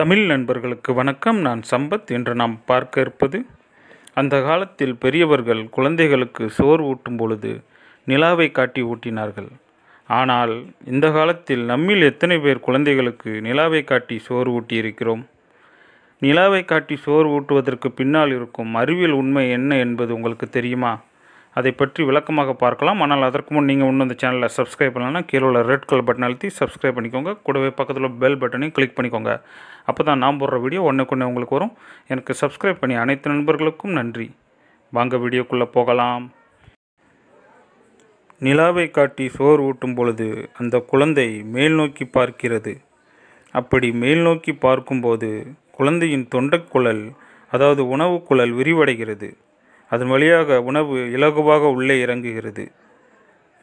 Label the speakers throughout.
Speaker 1: தமிழ் நண்பர்களுக்கு வணக்கம் நான் சம்பத் என்று நாம் பார்க்க இருப்பது அந்த காலத்தில் பெரியவர்கள் குழந்தைகளுக்கு சோறு ஊட்டும் பொழுது நிலாவை காட்டி ஊட்டினார்கள் ஆனால் இந்த காலத்தில் நம்மில் எத்தனை பேர் குழந்தைகளுக்கு நிலாவை காட்டி சோறு ஊட்டி இருக்கிறோம் நிலாவை காட்டி சோறு ஊட்டுவதற்கு பின்னால் இருக்கும் அறிவியல் உண்மை என்ன என்பது உங்களுக்கு தெரியுமா அதை பற்றி விளக்கமாக பார்க்கலாம் ஆனால் அதற்கு முன் நீங்கள் இன்னும் இந்த சேனலில் சப்ஸ்கிரைப் பண்ணலன்னா கீழே உள்ள ரெட் கலர் பட்டன் அழுத்தி சப்ஸ்கிரைப் பண்ணிக்கோங்க கூடவே பக்கத்தில் பெல் பட்டனையும் கிளிக் பண்ணிக்கோங்க அப்போ தான் நான் போடுற வீடியோ ஒன்றுக்கு உங்களுக்கு வரும் எனக்கு சப்ஸ்கிரைப் பண்ணி அனைத்து நண்பர்களுக்கும் நன்றி வாங்க வீடியோக்குள்ளே போகலாம் நிலாவை காட்டி சோர் ஊட்டும் பொழுது அந்த குழந்தை மேல் நோக்கி பார்க்கிறது அப்படி மேல் நோக்கி பார்க்கும்போது குழந்தையின் தொண்டக்குழல் அதாவது உணவுக்குழல் விரிவடைகிறது அதன் வழியாக உணவு இலகுவாக உள்ளே இறங்குகிறது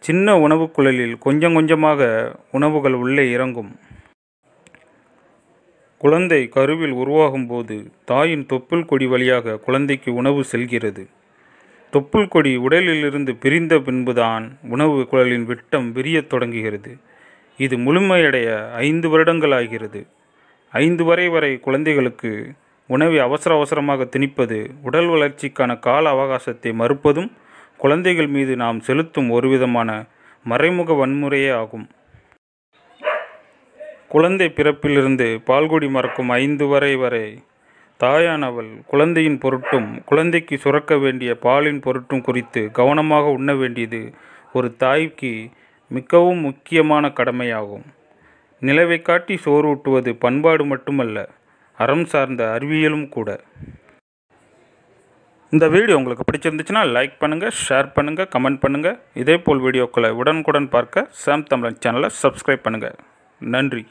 Speaker 1: சின்ன உணவு குழலில் கொஞ்சம் கொஞ்சமாக உணவுகள் உள்ளே இறங்கும் குழந்தை கருவில் உருவாகும் போது தாயின் தொப்புள் கொடி வழியாக குழந்தைக்கு உணவு செல்கிறது தொப்புள் கொடி உடலிலிருந்து பிரிந்த பின்புதான் உணவு குழலின் விட்டம் விரியத் தொடங்குகிறது இது முழுமையடைய ஐந்து வருடங்கள் ஆகிறது ஐந்து வரை வரை குழந்தைகளுக்கு உணவை அவசர அவசரமாக திணிப்பது உடல் வளர்ச்சிக்கான கால அவகாசத்தை மறுப்பதும் குழந்தைகள் மீது நாம் செலுத்தும் ஒருவிதமான மறைமுக வன்முறையே ஆகும் குழந்தை பிறப்பிலிருந்து பால்குடி மறக்கும் ஐந்து வரை வரை தாயானவள் குழந்தையின் பொருட்டும் குழந்தைக்கு சுரக்க வேண்டிய பாலின் பொருட்டும் குறித்து கவனமாக உண்ண வேண்டியது ஒரு தாய்க்கு மிகவும் முக்கியமான கடமையாகும் நிலவை காட்டி சோறு ஊட்டுவது பண்பாடு மட்டுமல்ல அறம் சார்ந்த அறிவியலும் கூட இந்த வீடியோ உங்களுக்கு பிடிச்சிருந்துச்சுன்னா லைக் பண்ணுங்கள் ஷேர் பண்ணுங்கள் கமெண்ட் பண்ணுங்கள் போல் வீடியோக்களை உடனுக்குடன் பார்க்க சாம் தமிழன் சேனலை சப்ஸ்கிரைப் பண்ணுங்கள் நன்றி